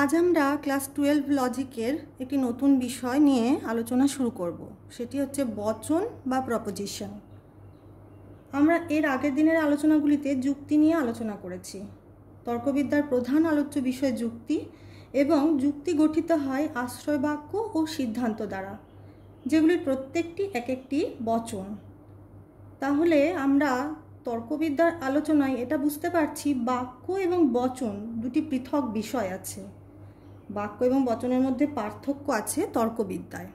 আজ আমরা class twelve লজিকের একটি নতুন বিষয় নিয়ে আলোচনা শুরু করব সেটি হচ্ছে বচন বা প্রপোজিশন আমরা এর আগের দিনের আলোচনাগুলিতে যুক্তি নিয়ে আলোচনা করেছি তর্কবিদ্যার প্রধান আলোচ্য বিষয় যুক্তি এবং যুক্তি গঠিত হয় আশ্রয় বাক্য ও সিদ্ধান্ত দ্বারা যেগুলির প্রত্যেকটি এক একটি বচন তাহলে আমরা তর্কবিদ্যার আলোচনায় এটা বুঝতে পারছি বাক্য এবং বচন দুটি পৃথক বিষয় আছে বাক্য এবং বচনের মধ্যে পার্থক্য আছে তর্কবিদ্যায়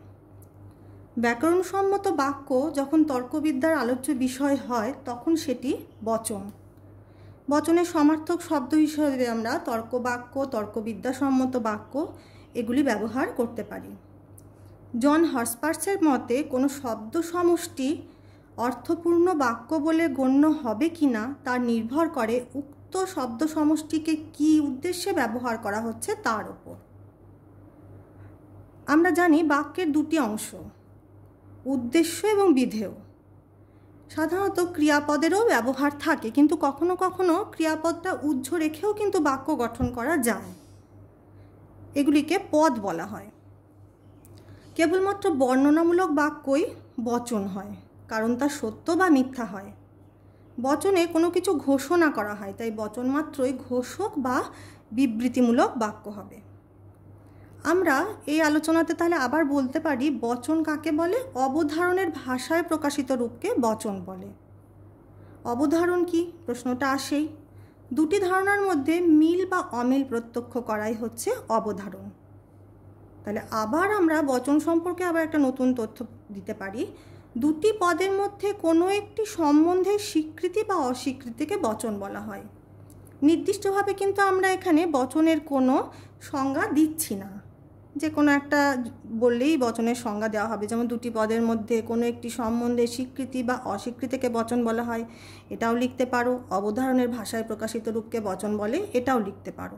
ব্যাকরণসম্মত বাক্য যখন তর্কবিদ্যার আলোচ্য বিষয় হয় তখন সেটি বচন বচনের সমার্থক শব্দ হিসেবে আমরা তর্ক বাক্য তর্কবিদ্যাসম্মত বাক্য এগুলি ব্যবহার করতে পারি জন হর্সপার্সের মতে কোনো শব্দ সমষ্টি অর্থপূর্ণ বাক্য বলে গণ্য হবে কি না তা নির্ভর করে উক্ত শব্দ সমষ্টিকে কী উদ্দেশ্যে ব্যবহার করা হচ্ছে তার ওপর আমরা জানি বাক্যের দুটি অংশ উদ্দেশ্য এবং বিধেয় সাধারণত ক্রিয়াপদেরও ব্যবহার থাকে কিন্তু কখনো কখনো ক্রিয়াপদটা উজ্জ রেখেও কিন্তু বাক্য গঠন করা যায় এগুলিকে পদ বলা হয় কেবলমাত্র বর্ণনামূলক বাক্যই বচন হয় কারণ তা সত্য বা মিথ্যা হয় বচনে কোনো কিছু ঘোষণা করা হয় তাই বচন মাত্রই ঘোষক বা বিবৃতিমূলক বাক্য হবে আমরা এই আলোচনাতে তাহলে আবার বলতে পারি বচন কাকে বলে অবধারণের ভাষায় প্রকাশিত রূপকে বচন বলে অবধারণ কি প্রশ্নটা আসেই দুটি ধারণার মধ্যে মিল বা অমিল প্রত্যক্ষ করাই হচ্ছে অবধারণ তাহলে আবার আমরা বচন সম্পর্কে আবার একটা নতুন তথ্য দিতে পারি দুটি পদের মধ্যে কোনো একটি সম্বন্ধের স্বীকৃতি বা অস্বীকৃতিকে বচন বলা হয় নির্দিষ্টভাবে কিন্তু আমরা এখানে বচনের কোনো সংজ্ঞা দিচ্ছি না যে কোনো একটা বললেই বচনের সংজ্ঞা দেওয়া হবে যেমন দুটি পদের মধ্যে কোনো একটি সম্বন্ধে স্বীকৃতি বা অস্বীকৃতিকে বচন বলা হয় এটাও লিখতে পারো অবধারণের ভাষায় প্রকাশিত রূপকে বচন বলে এটাও লিখতে পারো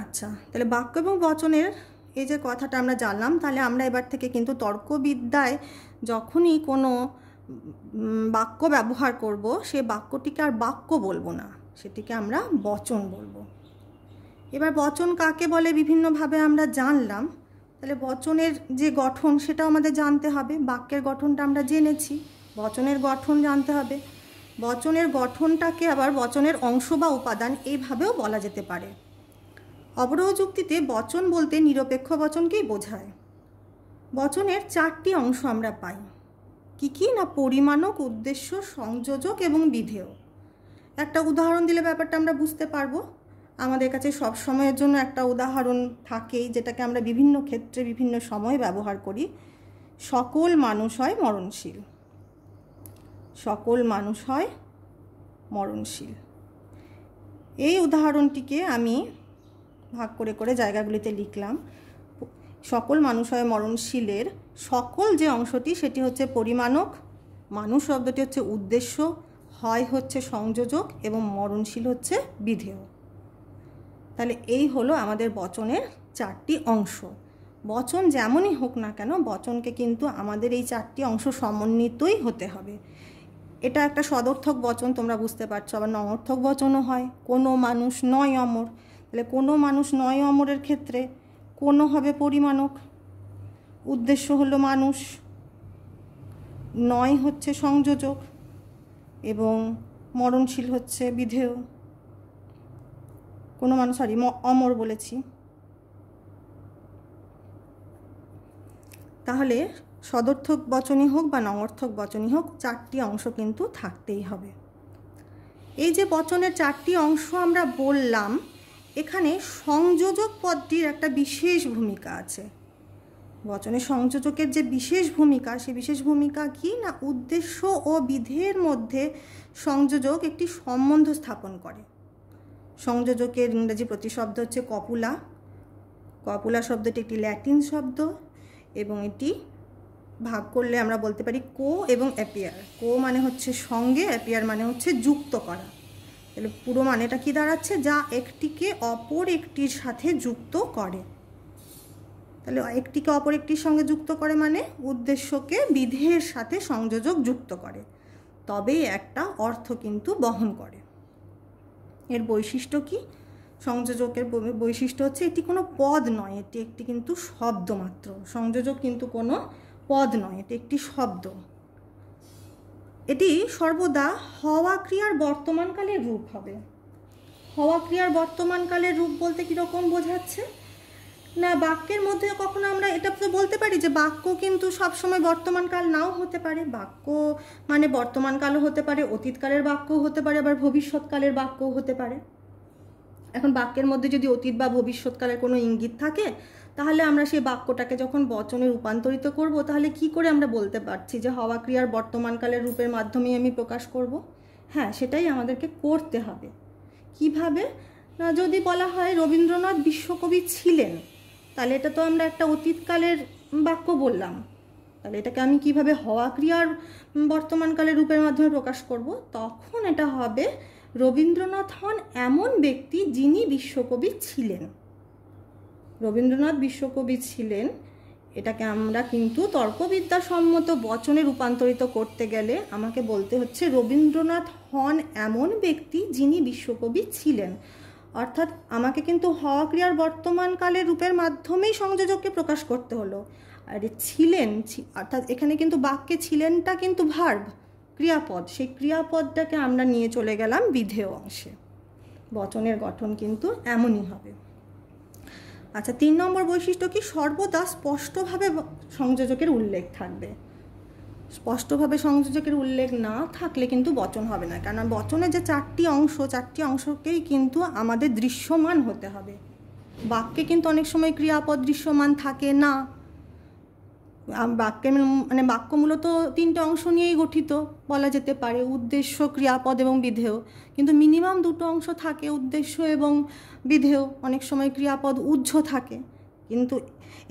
আচ্ছা তাহলে বাক্য এবং বচনের এই যে কথাটা আমরা জানলাম তাহলে আমরা এবার থেকে কিন্তু তর্কবিদ্যায় যখনই কোনো বাক্য ব্যবহার করব সে বাক্যটিকে আর বাক্য বলবো না সেটিকে আমরা বচন বলবো এবার বচন কাকে বলে বিভিন্নভাবে আমরা জানলাম তাহলে বচনের যে গঠন সেটাও আমাদের জানতে হবে বাক্যের গঠনটা আমরা জেনেছি বচনের গঠন জানতে হবে বচনের গঠনটাকে আবার বচনের অংশ বা উপাদান এইভাবেও বলা যেতে পারে অবরোহ যুক্তিতে বচন বলতে নিরপেক্ষ বচনকেই বোঝায় বচনের চারটি অংশ আমরা পাই কি কি না পরিমাণক উদ্দেশ্য সংযোজক এবং বিধেয় একটা উদাহরণ দিলে ব্যাপারটা আমরা বুঝতে পারবো আমাদের কাছে সব সময়ের জন্য একটা উদাহরণ থাকেই যেটাকে আমরা বিভিন্ন ক্ষেত্রে বিভিন্ন সময় ব্যবহার করি সকল মানুষ হয় মরণশীল সকল মানুষ হয় মরণশীল এই উদাহরণটিকে আমি ভাগ করে করে জায়গাগুলিতে লিখলাম সকল মানুষ হয় মরণশীলের সকল যে অংশটি সেটি হচ্ছে পরিমাণক মানুষ শব্দটি হচ্ছে উদ্দেশ্য হয় হচ্ছে সংযোজক এবং মরণশীল হচ্ছে বিধেয় তাহলে এই হলো আমাদের বচনের চারটি অংশ বচন যেমনই হোক না কেন বচনকে কিন্তু আমাদের এই চারটি অংশ সমন্বিতই হতে হবে এটা একটা সদর্থক বচন তোমরা বুঝতে পারছো আবার নঅর্থক বচনও হয় কোনো মানুষ নয় অমর তাহলে কোনো মানুষ নয় অমরের ক্ষেত্রে কোনো হবে পরিমাণক উদ্দেশ্য হলো মানুষ নয় হচ্ছে সংযোজক এবং মরণশীল হচ্ছে বিধেয় কোনো মানুষ সরি অমর বলেছি তাহলে সদর্থক বচনই হোক বা নঙর্থক বচনই হোক চারটি অংশ কিন্তু থাকতেই হবে এই যে বচনের চারটি অংশ আমরা বললাম এখানে সংযোজক পদটির একটা বিশেষ ভূমিকা আছে বচনে সংযোজকের যে বিশেষ ভূমিকা সে বিশেষ ভূমিকা কি না উদ্দেশ্য ও বিধের মধ্যে সংযোজক একটি সম্বন্ধ স্থাপন করে সংযোজকের ইংরাজি প্রতিশব্দ হচ্ছে কপুলা কপুলা শব্দটি একটি ল্যাটিন শব্দ এবং এটি ভাগ করলে আমরা বলতে পারি কো এবং অ্যাপিয়ার কো মানে হচ্ছে সঙ্গে অ্যাপিয়ার মানে হচ্ছে যুক্ত করা তাহলে পুরো মানেটা কি দাঁড়াচ্ছে যা একটিকে অপর একটির সাথে যুক্ত করে তাহলে একটিকে অপর একটির সঙ্গে যুক্ত করে মানে উদ্দেশ্যকে বিধের সাথে সংযোজক যুক্ত করে তবেই একটা অর্থ কিন্তু বহন করে এর বৈশিষ্ট্য কি সংযোজকের বৈশিষ্ট্য হচ্ছে এটি কোনো পদ নয় এটি একটি কিন্তু শব্দ মাত্র সংযোজক কিন্তু কোনো পদ নয় এটি একটি শব্দ এটি সর্বদা হওয়া ক্রিয়ার বর্তমানকালের রূপ হবে হওয়া ক্রিয়ার বর্তমানকালের রূপ বলতে কীরকম বোঝাচ্ছে না বাক্যের মধ্যে কখনো আমরা এটা তো বলতে পারি যে বাক্য কিন্তু সবসময় বর্তমানকাল নাও হতে পারে বাক্য মানে বর্তমানকালও হতে পারে অতীতকালের বাক্যও হতে পারে আবার ভবিষ্যৎকালের বাক্যও হতে পারে এখন বাক্যের মধ্যে যদি অতীত বা ভবিষ্যৎকালের কোনো ইঙ্গিত থাকে তাহলে আমরা সেই বাক্যটাকে যখন বচনে রূপান্তরিত করব তাহলে কি করে আমরা বলতে পারছি যে হওয়া ক্রিয়ার বর্তমানকালের রূপের মাধ্যমেই আমি প্রকাশ করব হ্যাঁ সেটাই আমাদেরকে করতে হবে কিভাবে না যদি বলা হয় রবীন্দ্রনাথ বিশ্বকবি ছিলেন তাহলে এটা তো আমরা একটা অতীতকালের বাক্য বললাম তাহলে এটাকে আমি কিভাবে হওয়া ক্রিয়ার বর্তমানকালের রূপের মাধ্যমে প্রকাশ করব তখন এটা হবে রবীন্দ্রনাথ হন এমন ব্যক্তি যিনি বিশ্বকবি ছিলেন রবীন্দ্রনাথ বিশ্বকবি ছিলেন এটাকে আমরা কিন্তু তর্কবিদ্যাসম্মত বচনে রূপান্তরিত করতে গেলে আমাকে বলতে হচ্ছে রবীন্দ্রনাথ হন এমন ব্যক্তি যিনি বিশ্বকবি ছিলেন অর্থাৎ আমাকে কিন্তু হওয়া ক্রিয়ার বর্তমানকালের রূপের মাধ্যমেই সংযোজককে প্রকাশ করতে হলো আর ছিলেন অর্থাৎ এখানে কিন্তু বাক্যে ছিলেনটা কিন্তু ভার্ব ক্রিয়াপদ সেই ক্রিয়াপদটাকে আমরা নিয়ে চলে গেলাম বিধেয় অংশে বচনের গঠন কিন্তু এমনই হবে আচ্ছা তিন নম্বর বৈশিষ্ট্য কি সর্বদা স্পষ্টভাবে সংযোজকের উল্লেখ থাকবে স্পষ্টভাবে সংযোজকের উল্লেখ না থাকলে কিন্তু বচন হবে না কারণ বচনে যে চারটি অংশ চারটি অংশকেই কিন্তু আমাদের দৃশ্যমান হতে হবে বাক্যে কিন্তু অনেক সময় ক্রিয়াপদ দৃশ্যমান থাকে না বাক্যের মানে বাক্য মূলত তিনটে অংশ নিয়েই গঠিত বলা যেতে পারে উদ্দেশ্য ক্রিয়াপদ এবং বিধেয় কিন্তু মিনিমাম দুটো অংশ থাকে উদ্দেশ্য এবং বিধেয় অনেক সময় ক্রিয়াপদ উজ্জ্ব থাকে কিন্তু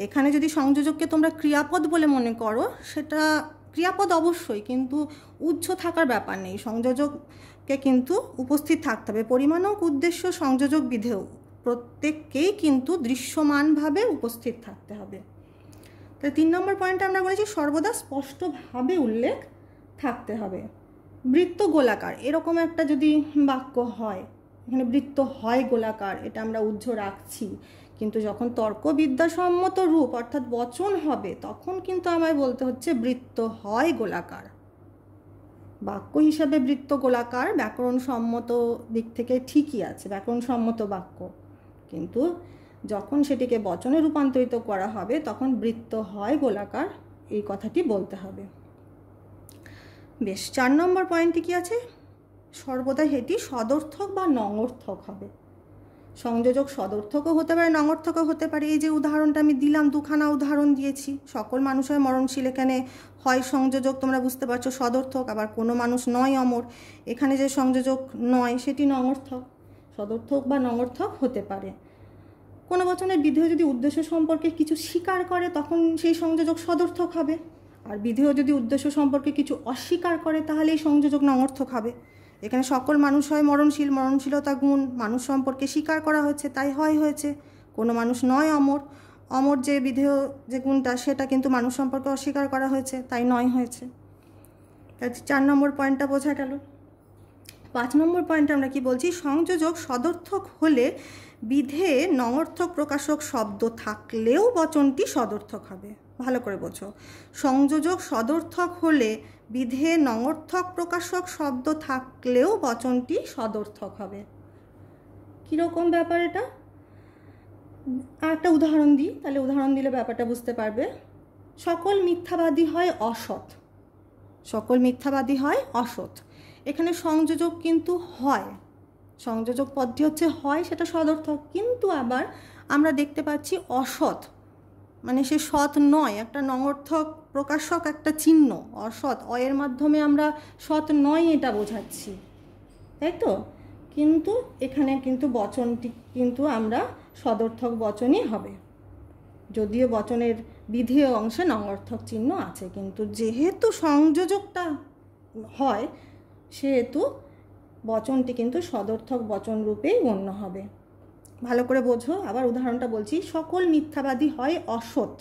এখানে যদি সংযোজককে তোমরা ক্রিয়াপদ বলে মনে করো সেটা ক্রিয়াপদ অবশ্যই কিন্তু উজ্জ্ব থাকার ব্যাপার নেই সংযোজককে কিন্তু উপস্থিত থাকতে হবে পরিমাণক উদ্দেশ্য সংযোজক বিধেয় প্রত্যেককেই কিন্তু দৃশ্যমানভাবে উপস্থিত থাকতে হবে তাহলে তিন নম্বর পয়েন্টে আমরা বলেছি সর্বদা স্পষ্টভাবে উল্লেখ থাকতে হবে বৃত্ত গোলাকার এরকম একটা যদি বাক্য হয় এখানে বৃত্ত হয় গোলাকার এটা আমরা উজ্জ রাখছি কিন্তু যখন তর্ক বিদ্যাসম্মত রূপ অর্থাৎ বচন হবে তখন কিন্তু আমায় বলতে হচ্ছে বৃত্ত হয় গোলাকার বাক্য হিসাবে বৃত্ত গোলাকার ব্যাকরণসম্মত দিক থেকে ঠিকই আছে ব্যাকরণসম্মত বাক্য কিন্তু যখন সেটিকে বচনে রূপান্তরিত করা হবে তখন বৃত্ত হয় গোলাকার এই কথাটি বলতে হবে বেশ চার নম্বর পয়েন্টে কি আছে সর্বদা সেটি সদর্থক বা নঙর্থক হবে সংযোজক সদর্থকও হতে পারে নঙর্থকও হতে পারে এই যে উদাহরণটা আমি দিলাম দুখানা উদাহরণ দিয়েছি সকল মানুষের মরণশীল এখানে হয় সংযোজক তোমরা বুঝতে পারছো সদর্থক আবার কোনো মানুষ নয় অমর এখানে যে সংযোজক নয় সেটি নঙর্থক সদর্থক বা নঙর্থক হতে পারে কোনো বচনের বিধেয় যদি উদ্দেশ্য সম্পর্কে কিছু স্বীকার করে তখন সেই সংযোজক সদর্থক হবে আর বিধেয় যদি উদ্দেশ্য সম্পর্কে কিছু অস্বীকার করে তাহলে এই সংযোজক অনর্থক হবে এখানে সকল মানুষ হয় মরণশীল মরণশীলতা গুণ মানুষ সম্পর্কে স্বীকার করা হচ্ছে তাই হয় হয়েছে কোনো মানুষ নয় অমর অমর যে বিধেয় যে গুণটা সেটা কিন্তু মানুষ সম্পর্কে অস্বীকার করা হয়েছে তাই নয় হয়েছে চার নম্বর পয়েন্টটা বোঝা গেল পাঁচ নম্বর পয়েন্টটা আমরা কি বলছি সংযোজক সদর্থক হলে বিধে নঙর্থক প্রকাশক শব্দ থাকলেও বচনটি সদর্থক হবে ভালো করে বোঝো সংযোজক সদর্থক হলে বিধে নঙর্থক প্রকাশক শব্দ থাকলেও বচনটি সদর্থক হবে কীরকম ব্যাপার এটা একটা উদাহরণ দিই তাহলে উদাহরণ দিলে ব্যাপারটা বুঝতে পারবে সকল মিথ্যাবাদী হয় অসৎ সকল মিথ্যাবাদী হয় অসৎ এখানে সংযোজক কিন্তু হয় সংযোজক পদটি হচ্ছে হয় সেটা সদর্থক কিন্তু আবার আমরা দেখতে পাচ্ছি অসৎ মানে সে সৎ নয় একটা নঙর্থক প্রকাশক একটা চিহ্ন অসৎ অয়ের মাধ্যমে আমরা সৎ নয় এটা বোঝাচ্ছি তাই তো কিন্তু এখানে কিন্তু বচনটি কিন্তু আমরা সদর্থক বচনই হবে যদিও বচনের বিধেয় অংশে নঙর্থক চিহ্ন আছে কিন্তু যেহেতু সংযোজকটা হয় সেহেতু বচনটি কিন্তু সদর্থক বচন রূপেই গণ্য হবে ভালো করে বোঝো আবার উদাহরণটা বলছি সকল মিথ্যাবাদী হয় অসৎ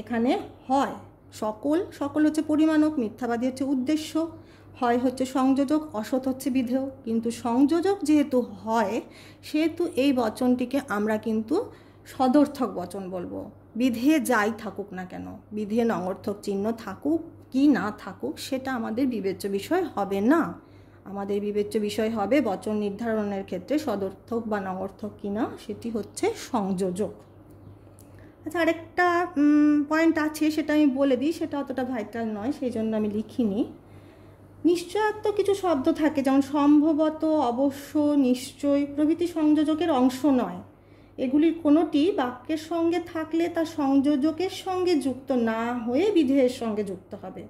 এখানে হয় সকল সকল হচ্ছে পরিমাণক মিথ্যাবাদী হচ্ছে উদ্দেশ্য হয় হচ্ছে সংযোজক অসৎ হচ্ছে বিধেয় কিন্তু সংযোজক যেহেতু হয় সেহেতু এই বচনটিকে আমরা কিন্তু সদর্থক বচন বলবো বিধে যাই থাকুক না কেন বিধে নঙর্থক চিহ্ন থাকুক কি না থাকুক সেটা আমাদের বিবেচ্য বিষয় হবে না আমাদের বিবেচ্য বিষয় হবে বচন নির্ধারণের ক্ষেত্রে সদর্থক বা নগর্থক কিনা সেটি হচ্ছে সংযোজক আচ্ছা আরেকটা পয়েন্ট আছে সেটা আমি বলে দিই সেটা অতটা ভাইটাল নয় সেই জন্য আমি লিখিনি নিশ্চয়ত্ব কিছু শব্দ থাকে যেমন সম্ভবত অবশ্য নিশ্চয় প্রভৃতি সংযোজকের অংশ নয় এগুলির কোনোটি বাক্যের সঙ্গে থাকলে তা সংযোজকের সঙ্গে যুক্ত না হয়ে বিধেয়ের সঙ্গে যুক্ত হবে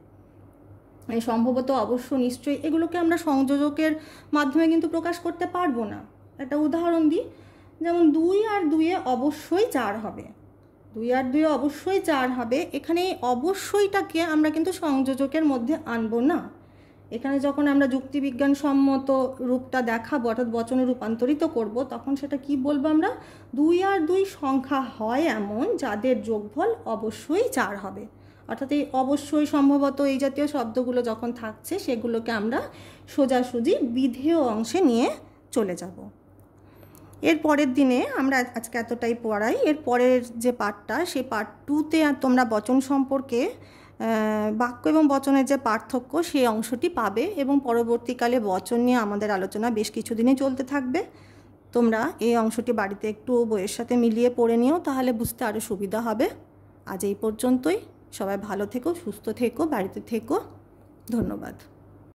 মানে সম্ভবত অবশ্য নিশ্চয়ই এগুলোকে আমরা সংযোজকের মাধ্যমে কিন্তু প্রকাশ করতে পারবো না একটা উদাহরণ দিই যেমন দুই আর দুইয়ে অবশ্যই চার হবে দুই আর দুইয়ে অবশ্যই চার হবে এখানে এই অবশ্যইটাকে আমরা কিন্তু সংযোজকের মধ্যে আনব না এখানে যখন আমরা যুক্তিবিজ্ঞানসম্মত রূপটা দেখাবো অর্থাৎ বচনে রূপান্তরিত করব তখন সেটা কি বলবো আমরা দুই আর দুই সংখ্যা হয় এমন যাদের যোগফল অবশ্যই চার হবে অর্থাৎ এই অবশ্যই সম্ভবত এই জাতীয় শব্দগুলো যখন থাকছে সেগুলোকে আমরা সোজাসুজি বিধেয় অংশে নিয়ে চলে যাব এর পরের দিনে আমরা আজকে এতটাই পড়াই এর পরের যে পাঠটা সে পার্ট টুতে তোমরা বচন সম্পর্কে বাক্য এবং বচনের যে পার্থক্য সেই অংশটি পাবে এবং পরবর্তীকালে বচন নিয়ে আমাদের আলোচনা বেশ কিছুদিনই চলতে থাকবে তোমরা এই অংশটি বাড়িতে একটু বইয়ের সাথে মিলিয়ে পড়ে নিও তাহলে বুঝতে আরও সুবিধা হবে আজ এই পর্যন্তই সবাই ভালো থেকো সুস্থ থেকো বাড়িতে থেকো ধন্যবাদ